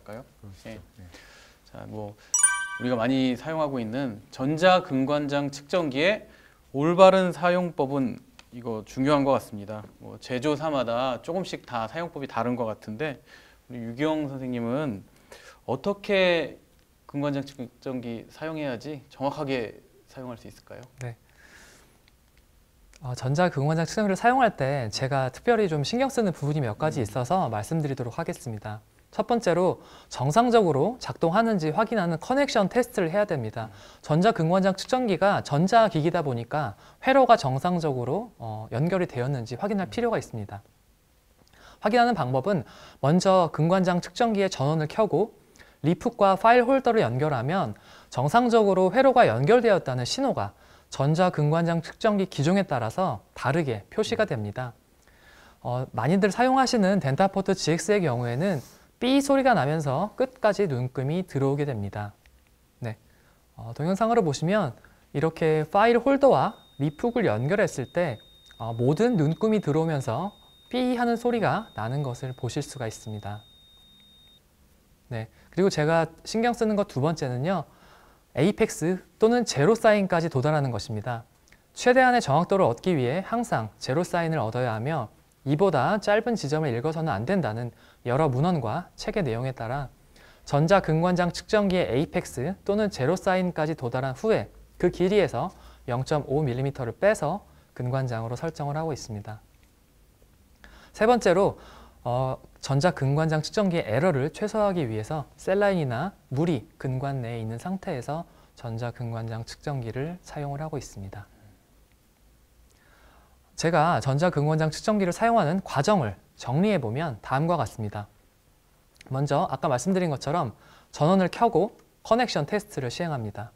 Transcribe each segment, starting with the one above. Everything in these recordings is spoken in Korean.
할까요? 그렇죠. 예. 네. 자, 뭐 우리가 많이 사용하고 있는 전자금관장 측정기의 올바른 사용법은 이거 중요한 것 같습니다. 뭐 제조사마다 조금씩 다 사용법이 다른 것 같은데 우리 유기 선생님은 어떻게 금관장 측정기 사용해야지 정확하게 사용할 수 있을까요? 네. 어, 전자금관장 측정기를 사용할 때 제가 특별히 좀 신경 쓰는 부분이 몇 가지 음. 있어서 말씀드리도록 하겠습니다. 첫 번째로 정상적으로 작동하는지 확인하는 커넥션 테스트를 해야 됩니다. 전자근관장 측정기가 전자기기다 보니까 회로가 정상적으로 어, 연결이 되었는지 확인할 필요가 있습니다. 확인하는 방법은 먼저 근관장 측정기에 전원을 켜고 리풋과 파일 홀더를 연결하면 정상적으로 회로가 연결되었다는 신호가 전자근관장 측정기 기종에 따라서 다르게 표시가 됩니다. 어, 많이들 사용하시는 덴타포트 GX의 경우에는 삐 소리가 나면서 끝까지 눈금이 들어오게 됩니다. 네, 어, 동영상으로 보시면 이렇게 파일 홀더와 리프을 연결했을 때 어, 모든 눈금이 들어오면서 삐 하는 소리가 나는 것을 보실 수가 있습니다. 네, 그리고 제가 신경 쓰는 것 두 번째는요. 에이펙스 또는 제로 사인까지 도달하는 것입니다. 최대한의 정확도를 얻기 위해 항상 제로 사인을 얻어야 하며 이보다 짧은 지점을 읽어서는 안 된다는 여러 문헌과 책의 내용에 따라 전자근관장 측정기의 에이펙스 또는 제로사인까지 도달한 후에 그 길이에서 0.5mm를 빼서 근관장으로 설정을 하고 있습니다. 세 번째로 어, 전자근관장 측정기의 에러를 최소화하기 위해서 셀라인이나 물이 근관 내에 있는 상태에서 전자근관장 측정기를 사용을 하고 있습니다. 제가 전자긍원장 측정기를 사용하는 과정을 정리해보면 다음과 같습니다. 먼저 아까 말씀드린 것처럼 전원을 켜고 커넥션 테스트를 시행합니다.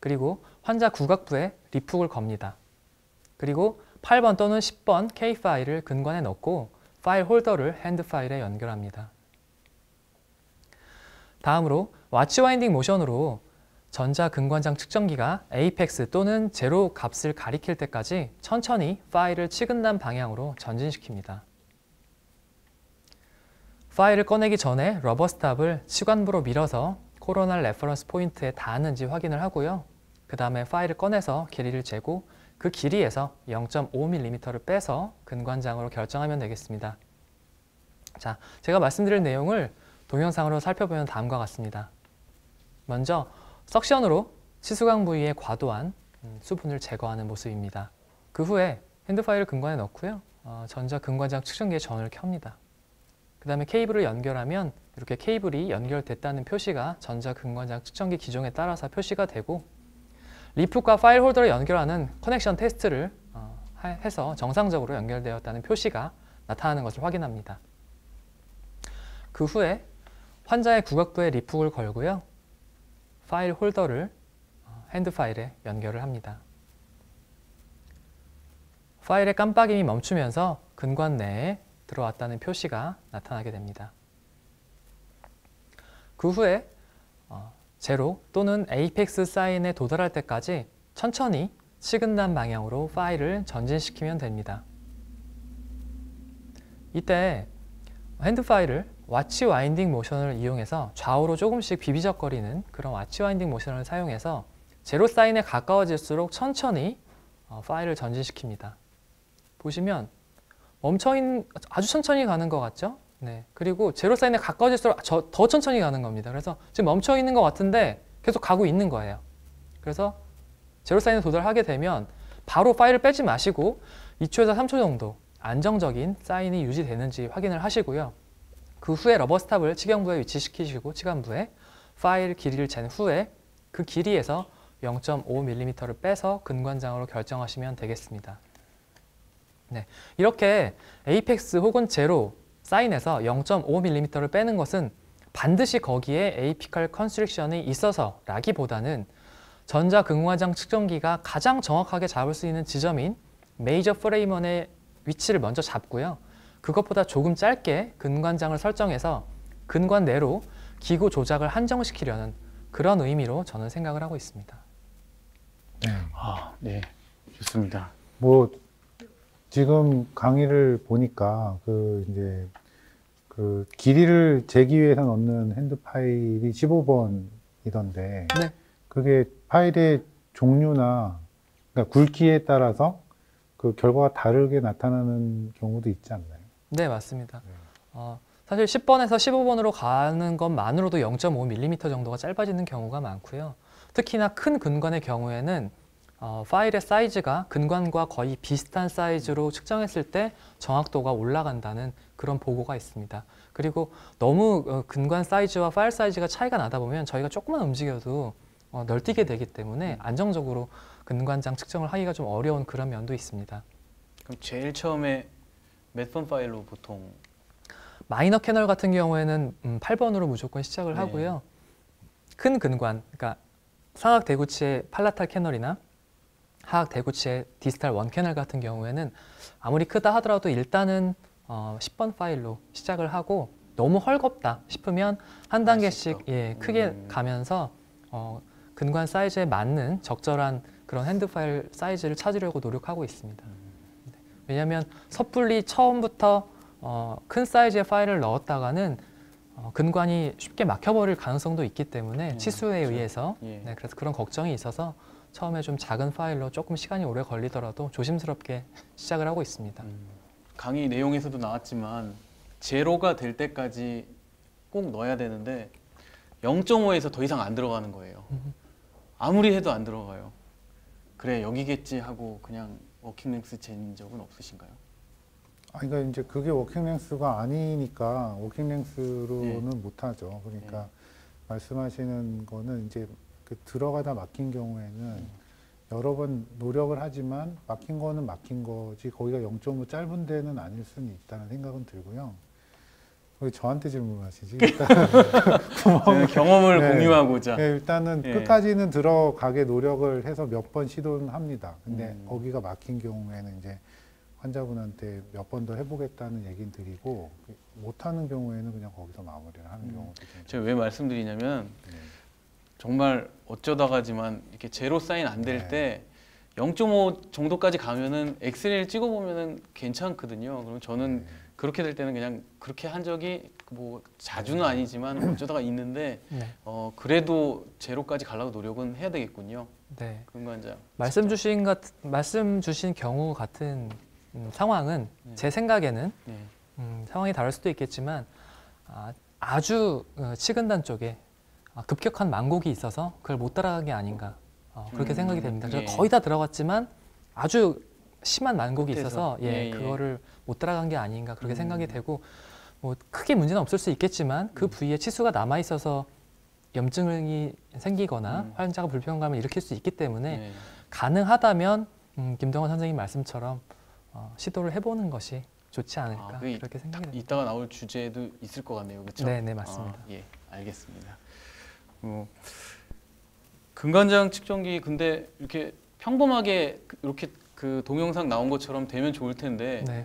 그리고 환자 구각부에 리푹을 겁니다. 그리고 8번 또는 10번 K 파일을 근관에 넣고 파일 홀더를 핸드 파일에 연결합니다. 다음으로 와치 와인딩 모션으로 전자근관장 측정기가 에이펙스 또는 제로 값을 가리킬 때까지 천천히 파일을 치근한 방향으로 전진시킵니다. 파일을 꺼내기 전에 러버스탑을 치관부로 밀어서 코로날 레퍼런스 포인트에 닿았는지 확인을 하고요. 그 다음에 파일을 꺼내서 길이를 재고 그 길이에서 0.5mm를 빼서 근관장으로 결정하면 되겠습니다. 자, 제가 말씀드릴 내용을 동영상으로 살펴보면 다음과 같습니다. 먼저 석션으로 치수강 부위의 과도한 음, 수분을 제거하는 모습입니다. 그 후에 핸드파일을 근관에 넣고요. 어, 전자 근관장 측정기에 전원을 켭니다. 그 다음에 케이블을 연결하면 이렇게 케이블이 연결됐다는 표시가 전자 근관장 측정기 기종에 따라서 표시가 되고 리프과 파일 홀더를 연결하는 커넥션 테스트를 어, 해서 정상적으로 연결되었다는 표시가 나타나는 것을 확인합니다. 그 후에 환자의 구각부에 리프를 걸고요. 파일 홀더를 어, 핸드 파일에 연결을 합니다. 파일의 깜빡임이 멈추면서 근관 내에 들어왔다는 표시가 나타나게 됩니다. 그 후에 어, 제로 또는 에이펙스 사인에 도달할 때까지 천천히 치근단 방향으로 파일을 전진시키면 됩니다. 이때 핸드 파일을 와치 와인딩 모션을 이용해서 좌우로 조금씩 비비적거리는 그런 와치 와인딩 모션을 사용해서 제로 사인에 가까워질수록 천천히 어, 파일을 전진시킵니다. 보시면 멈춰있는 아주 천천히 가는 것 같죠? 네. 그리고 제로 사인에 가까워질수록 저, 더 천천히 가는 겁니다. 그래서 지금 멈춰 있는 것 같은데 계속 가고 있는 거예요. 그래서 제로 사인에 도달하게 되면 바로 파일을 빼지 마시고 2초에서 3초 정도 안정적인 사인이 유지되는지 확인을 하시고요. 그 후에 러버스탑을 측연부에 위치시키시고 측연부에 파일 길이를 잰 후에 그 길이에서 0.5mm를 빼서 근관장으로 결정하시면 되겠습니다. 네, 이렇게 에이펙스 혹은 제로 사인에서 0.5mm를 빼는 것은 반드시 거기에 에이피칼 컨스트릭션이 있어서 라기보다는 전자근관장 측정기가 가장 정확하게 잡을 수 있는 지점인 메이저 프레임원의 위치를 먼저 잡고요. 그것보다 조금 짧게 근관장을 설정해서 근관 내로 기구 조작을 한정시키려는 그런 의미로 저는 생각을 하고 있습니다. 네, 아, 네. 좋습니다. 뭐 지금 강의를 보니까 그 이제 그 길이를 재기 위해서 넣는 핸드 파일이 15번이던데 네. 그게 파일의 종류나 그러니까 굵기에 따라서 그 결과가 다르게 나타나는 경우도 있지 않나요? 네, 맞습니다. 어, 사실 10번에서 15번으로 가는 것만으로도 0.5mm 정도가 짧아지는 경우가 많고요. 특히나 큰 근관의 경우에는 어, 파일의 사이즈가 근관과 거의 비슷한 사이즈로 측정했을 때 정확도가 올라간다는 그런 보고가 있습니다. 그리고 너무 어, 근관 사이즈와 파일 사이즈가 차이가 나다 보면 저희가 조금만 움직여도 어, 널뛰게 되기 때문에 안정적으로 근관장 측정을 하기가 좀 어려운 그런 면도 있습니다. 그럼 제일 처음에 몇번 파일로 보통? 마이너 캐널 같은 경우에는 음, 8번으로 무조건 시작을 네. 하고요. 큰 근관, 그러니까 상악 대구치의 팔라탈 캐널이나 하악 대구치의 디스탈 원 캐널 같은 경우에는 아무리 크다 하더라도 일단은 어, 10번 파일로 시작을 하고 너무 헐겁다 싶으면 한 단계씩 예, 크게 음. 가면서 어, 근관 사이즈에 맞는 적절한 그런 핸드 파일 사이즈를 찾으려고 노력하고 있습니다. 음. 왜냐하면 섣불리 처음부터 어, 큰 사이즈의 파일을 넣었다가는 어, 근관이 쉽게 막혀버릴 가능성도 있기 때문에 음, 치수에 그렇죠. 의해서 예. 네, 그래서 그런 걱정이 있어서 처음에 좀 작은 파일로 조금 시간이 오래 걸리더라도 조심스럽게 시작을 하고 있습니다. 음, 강의 내용에서도 나왔지만 제로가 될 때까지 꼭 넣어야 되는데 0.5에서 더 이상 안 들어가는 거예요. 아무리 해도 안 들어가요. 그래 여기겠지 하고 그냥 워킹랭스 잰 적은 없으신가요? 아, 그러니까 이제 그게 워킹랭스가 아니니까 워킹랭스로는 네. 못하죠. 그러니까 네. 말씀하시는 거는 이제 그 들어가다 막힌 경우에는 네. 여러 번 노력을 하지만 막힌 거는 막힌 거지 거기가 0.5 짧은 데는 아닐 수는 있다는 생각은 들고요. 저한테 질문하시지? 일단 경험을 네, 공유하고자. 네, 일단은 예. 끝까지는 들어가게 노력을 해서 몇 번 시도는 합니다. 근데 음. 어기가 막힌 경우에는 이제 환자분한테 몇 번 더 해보겠다는 얘기는 드리고 못하는 경우에는 그냥 거기서 마무리를 하는 음. 경우도 있습니다. 제가 왜 말씀드리냐면 네. 정말 어쩌다가지만 이렇게 제로 사인 안 될때 네. 0.5 정도까지 가면은 엑스레이를 찍어보면은 괜찮거든요. 그럼 저는 네. 그렇게 될 때는 그냥 그렇게 한 적이 뭐 자주는 네. 아니지만 어쩌다가 있는데 네. 어 그래도 제로까지 가려고 노력은 해야 되겠군요. 네. 근관장. 말씀 주신 같 말씀 주신 경우 같은 음, 상황은 네. 제 생각에는 네. 음, 상황이 다를 수도 있겠지만 아, 아주 어, 치근단 쪽에 아, 급격한 망곡이 있어서 그걸 못 따라간 게 아닌가 어, 그렇게 음, 생각이 됩니다. 예. 거의 다 들어갔지만 아주 심한 난국이 있어서 예, 예, 예, 그거를 못 따라간 게 아닌가 그렇게 음. 생각이 되고 뭐 크게 문제는 없을 수 있겠지만 그 음. 부위에 치수가 남아 있어서 염증이 생기거나 음. 환자가 불편감을 일으킬 수 있기 때문에 네. 가능하다면 음, 김동원 선생님 말씀처럼 어, 시도를 해보는 것이 좋지 않을까 아, 그 그렇게 생각이 니다 이따가 나올 주제도 있을 것 같네요, 그렇죠? 네, 네 맞습니다. 아, 예, 알겠습니다. 뭐. 근간장 측정기 근데 이렇게 평범하게 그, 이렇게 그 동영상 나온 것처럼 되면 좋을 텐데 네.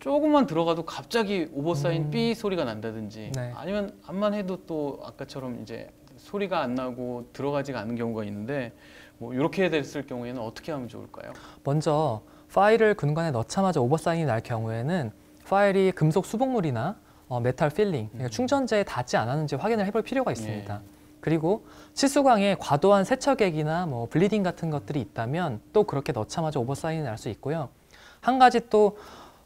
조금만 들어가도 갑자기 오버사인 음. 삐 소리가 난다든지 네. 아니면 암만 해도 또 아까처럼 이제 소리가 안 나고 들어가지가 않는 경우가 있는데 뭐 이렇게 됐을 경우에는 어떻게 하면 좋을까요? 먼저 파일을 근간에 넣자마자 오버사인이 날 경우에는 파일이 금속 수복물이나 어, 메탈 필링, 그 그러니까 음. 충전재에 닿지 않았는지 확인을 해볼 필요가 있습니다. 예. 그리고 치수광에 과도한 세척액이나 뭐 블리딩 같은 것들이 있다면 또 그렇게 넣자마자 오버사인이 날수 있고요. 한 가지 또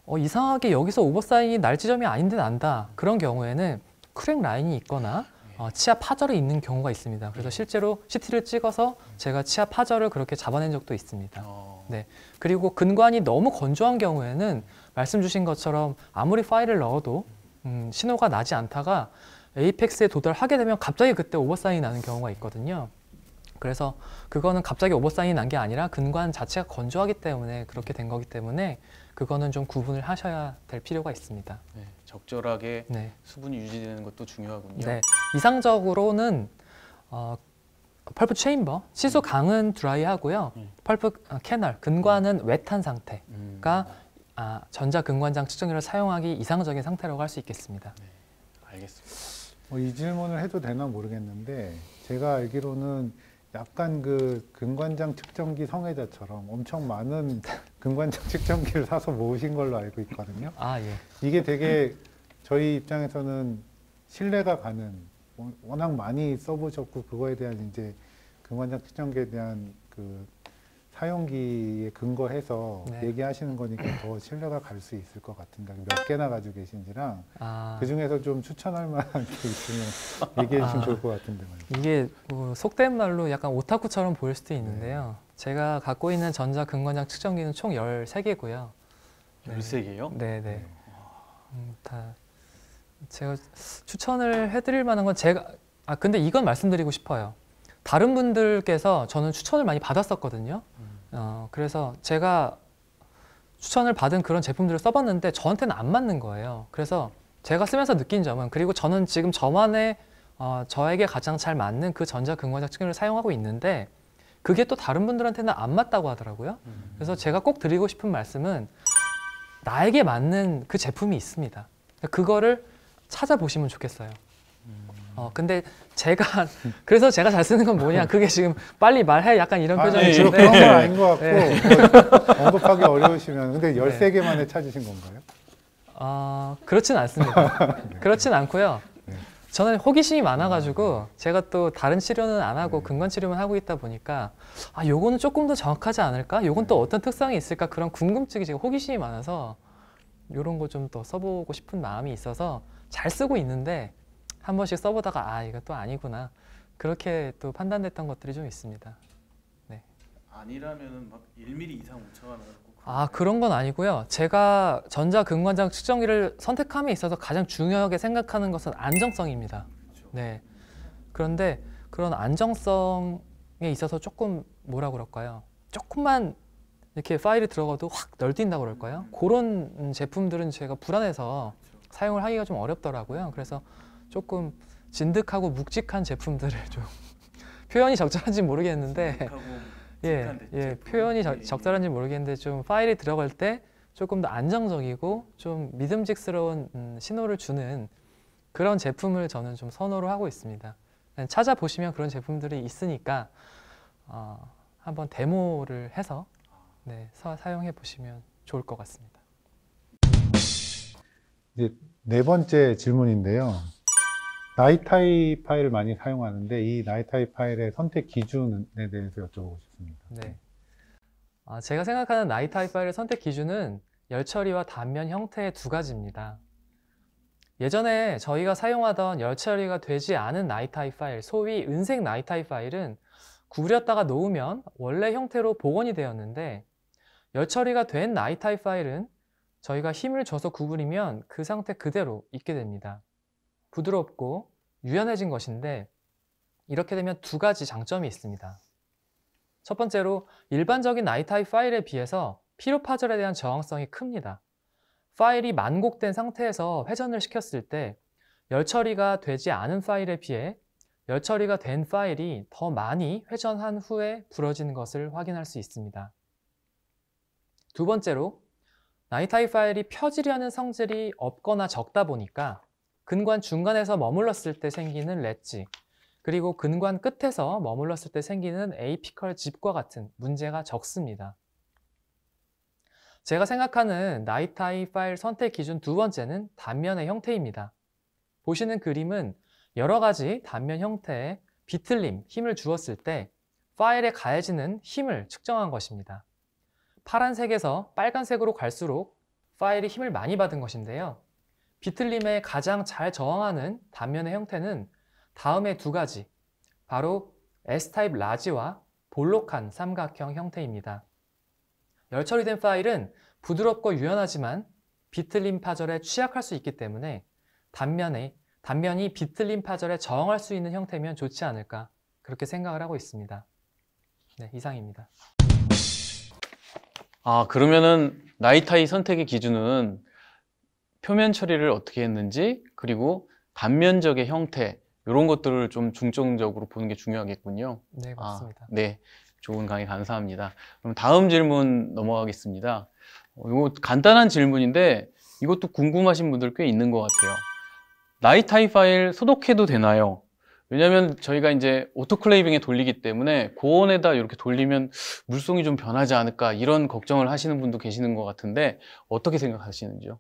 어, 이상하게 여기서 오버사인이 날 지점이 아닌데 난다. 그런 경우에는 크랙 라인이 있거나 네. 어, 치아 파절이 있는 경우가 있습니다. 그래서 네. 실제로 CT를 찍어서 제가 치아 파절을 그렇게 잡아낸 적도 있습니다. 어. 네. 그리고 근관이 너무 건조한 경우에는 말씀 주신 것처럼 아무리 파일을 넣어도 음, 신호가 나지 않다가 에이펙스에 도달하게 되면 갑자기 그때 오버사인이 나는 경우가 있거든요. 그래서 그거는 갑자기 오버사인이 난 게 아니라 근관 자체가 건조하기 때문에 그렇게 된 거기 때문에 그거는 좀 구분을 하셔야 될 필요가 있습니다. 네, 적절하게 네. 수분이 유지되는 것도 중요하군요. 네, 이상적으로는 어, 펄프 체인버, 시소 음. 강은 드라이하고요. 음. 펄프 어, 캐널, 근관은 음. 웨탄 상태가 음. 아, 전자근관장 측정기를 사용하기 이상적인 상태라고 할 수 있겠습니다. 네, 알겠습니다. 뭐이 질문을 해도 되나 모르겠는데 제가 알기로는 약간 그 금관장 측정기 성애자처럼 엄청 많은 금관장 측정기를 사서 모으신 걸로 알고 있거든요. 아 예. 이게 되게 저희 입장에서는 신뢰가 가는 워낙 많이 써보셨고 그거에 대한 이제 금관장 측정기에 대한 그 사용기에 근거해서 네. 얘기하시는 거니까 더 신뢰가 갈 수 있을 것 같은데 몇 개나 가지고 계신지랑 아. 그 중에서 좀 추천할 만한 게 있으면 얘기해 주시면 아. 좋을 것 같은데 말이죠. 이게 뭐 속된 말로 약간 오타쿠처럼 보일 수도 네. 있는데요. 네. 제가 갖고 있는 전자 근거량 측정기는 총 13개고요. 13개요? 네, 네. 음, 다 제가 추천을 해드릴 만한 건 제가 아 근데 이건 말씀드리고 싶어요. 다른 분들께서 저는 추천을 많이 받았었거든요. 음. 어, 그래서 제가 추천을 받은 그런 제품들을 써봤는데 저한테는 안 맞는 거예요. 그래서 제가 쓰면서 느낀 점은 그리고 저는 지금 저만의 어, 저에게 가장 잘 맞는 그 전자근광장 측면을 사용하고 있는데 그게 또 다른 분들한테는 안 맞다고 하더라고요. 음. 그래서 제가 꼭 드리고 싶은 말씀은 나에게 맞는 그 제품이 있습니다. 그거를 찾아보시면 좋겠어요. 음. 어, 근데 제가 그래서 제가 잘 쓰는 건 뭐냐 그게 지금 빨리 말해 약간 이런 표정이 주로 그런 건 네. 아닌 것 같고 네. 언급하기 어려우시면 근데 13개 만에 찾으신 건가요? 아 어, 그렇진 않습니다 네. 그렇진 않고요 네. 저는 호기심이 많아가지고 음. 제가 또 다른 치료는 안 하고 네. 근건 치료만 하고 있다 보니까 아 요거는 조금 더 정확하지 않을까? 요건 또 어떤 특성이 있을까? 그런 궁금증이 지금 호기심이 많아서 요런 거 좀 더 써보고 싶은 마음이 있어서 잘 쓰고 있는데 한 번씩 써보다가 아 이거 또 아니구나 그렇게 또 판단됐던 것들이 좀 있습니다. 네. 아니라면은 막 1mm 이상 오차가 나아 그런 건 아니고요. 제가 전자 근관장 측정기를 선택함에 있어서 가장 중요하게 생각하는 것은 안정성입니다. 그렇죠. 네. 그런데 그런 안정성에 있어서 조금 뭐라 그럴까요? 조금만 이렇게 파일이 들어가도 확 널뛴다 그럴까요? 그런 음. 제품들은 제가 불안해서 그렇죠. 사용을 하기가 좀 어렵더라고요. 그래서 조금 진득하고 묵직한 제품들을 좀 표현이 적절한지 모르겠는데 예, 예 표현이 적, 예. 적절한지 모르겠는데 좀 파일이 들어갈 때 조금 더 안정적이고 좀 믿음직스러운 음, 신호를 주는 그런 제품을 저는 좀 선호를 하고 있습니다. 찾아보시면 그런 제품들이 있으니까 어, 한번 데모를 해서 네, 사, 용해 보시면 좋을 것 같습니다. 이제 네 번째 질문인데요. 나이타이 파일을 많이 사용하는데 이 나이타이 파일의 선택 기준에 대해서 여쭤보고 싶습니다. 네. 아, 제가 생각하는 나이타이 파일의 선택 기준은 열처리와 단면 형태의 두 가지입니다. 예전에 저희가 사용하던 열처리가 되지 않은 나이타이 파일, 소위 은색 나이타이 파일은 구렸다가 놓으면 원래 형태로 복원이 되었는데 열처리가 된 나이타이 파일은 저희가 힘을 줘서 구부리면 그 상태 그대로 있게 됩니다. 부드럽고 유연해진 것인데 이렇게 되면 두 가지 장점이 있습니다. 첫 번째로 일반적인 나이타이 파일에 비해서 피로 파절에 대한 저항성이 큽니다. 파일이 만곡된 상태에서 회전을 시켰을 때 열처리가 되지 않은 파일에 비해 열처리가 된 파일이 더 많이 회전한 후에 부러지는 것을 확인할 수 있습니다. 두 번째로 나이타이 파일이 펴지려는 성질이 없거나 적다 보니까 근관 중간에서 머물렀을 때 생기는 렛지, 그리고 근관 끝에서 머물렀을 때 생기는 에이피컬 집과 같은 문제가 적습니다. 제가 생각하는 나이타이 파일 선택 기준 두 번째는 단면의 형태입니다. 보시는 그림은 여러 가지 단면 형태에 비틀림, 힘을 주었을 때 파일에 가해지는 힘을 측정한 것입니다. 파란색에서 빨간색으로 갈수록 파일이 힘을 많이 받은 것인데요. 비틀림에 가장 잘 저항하는 단면의 형태는 다음의 두 가지, 바로 S타입 라지와 볼록한 삼각형 형태입니다. 열 처리된 파일은 부드럽고 유연하지만 비틀림 파절에 취약할 수 있기 때문에 단면에, 단면이 비틀림 파절에 저항할 수 있는 형태면 좋지 않을까 그렇게 생각을 하고 있습니다. 네, 이상입니다. 아, 그러면은 나이타이 선택의 기준은 표면 처리를 어떻게 했는지 그리고 단면적의 형태 이런 것들을 좀 중점적으로 보는 게 중요하겠군요. 네, 아, 맞습니다. 아, 네, 좋은 강의 감사합니다. 그럼 다음 질문 넘어가겠습니다. 어, 이거 간단한 질문인데 이것도 궁금하신 분들 꽤 있는 것 같아요. 나이타이 파일 소독해도 되나요? 왜냐하면 저희가 이제 오토클레이빙에 돌리기 때문에 고온에다 이렇게 돌리면 물송이 좀 변하지 않을까 이런 걱정을 하시는 분도 계시는 것 같은데 어떻게 생각하시는지요?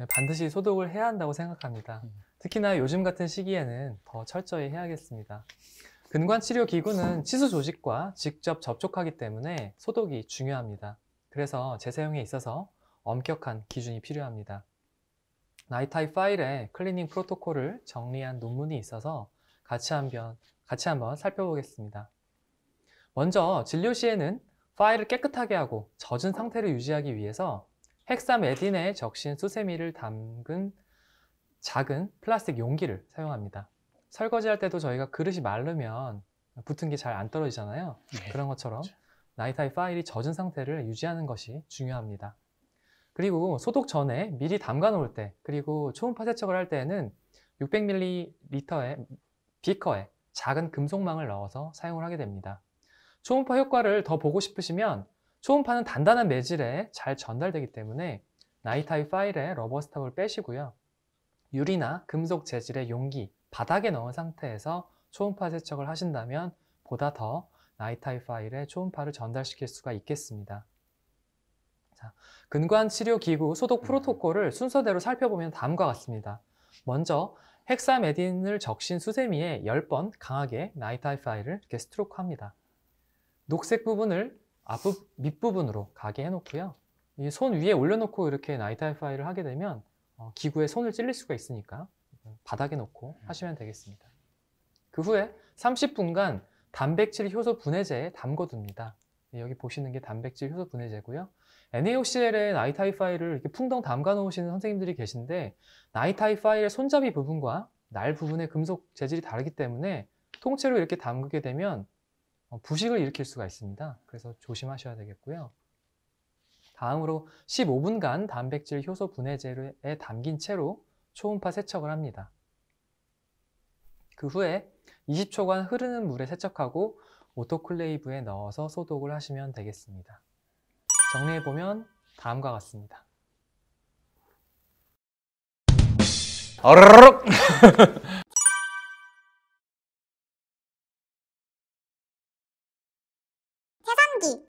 네, 반드시 소독을 해야 한다고 생각합니다. 음. 특히나 요즘 같은 시기에는 더 철저히 해야겠습니다. 근관 치료 기구는 치수 조직과 직접 접촉하기 때문에 소독이 중요합니다. 그래서 재사용에 있어서 엄격한 기준이 필요합니다. 나이타이 파일에 클리닝 프로토콜을 정리한 논문이 있어서 같이 한번, 같이 한번 살펴보겠습니다. 먼저 진료 시에는 파일을 깨끗하게 하고 젖은 상태를 유지하기 위해서 헥사메딘의 적신 수세미를 담근 작은 플라스틱 용기를 사용합니다. 설거지할 때도 저희가 그릇이 마르면 붙은 게 잘 안 떨어지잖아요. 네. 그런 것처럼 그렇죠. 나이타이 파일이 젖은 상태를 유지하는 것이 중요합니다. 그리고 소독 전에 미리 담가 놓을 때 그리고 초음파 세척을 할 때에는 600ml의 비커에 작은 금속망을 넣어서 사용을 하게 됩니다. 초음파 효과를 더 보고 싶으시면 초음파는 단단한 매질에 잘 전달되기 때문에 나이타이 파일에 러버 스탑을 빼시고요. 유리나 금속 재질의 용기, 바닥에 넣은 상태에서 초음파 세척을 하신다면 보다 더 나이타이 파일에 초음파를 전달시킬 수가 있겠습니다. 자, 근관 치료 기구 소독 프로토콜을 음. 순서대로 살펴보면 다음과 같습니다. 먼저 헥사메딘을 적신 수세미에 10번 강하게 나이타이 파일을 이렇게 스트로크합니다. 녹색 부분을 앞부 밑부분으로 가게 해놓고요. 이 손 위에 올려놓고 이렇게 나이타이파이를 하게 되면 어, 기구에 손을 찔릴 수가 있으니까 바닥에 놓고 음. 하시면 되겠습니다. 그 후에 30분간 단백질 효소 분해제에 담궈둡니다. 예, 여기 보시는 게 단백질 효소 분해제고요. NaOCl에 나이타이 파일을 이렇게 풍덩 담가 놓으시는 선생님들이 계신데 나이타이 파일의 손잡이 부분과 날 부분의 금속 재질이 다르기 때문에 통째로 이렇게 담그게 되면 어, 부식을 일으킬 수가 있습니다. 그래서 조심하셔야 되겠고요. 다음으로 15분간 단백질 효소 분해제에 담긴 채로 초음파 세척을 합니다. 그 후에 20초간 흐르는 물에 세척하고 오토클레이브에 넣어서 소독을 하시면 되겠습니다. 정리해보면 다음과 같습니다. 어르륵!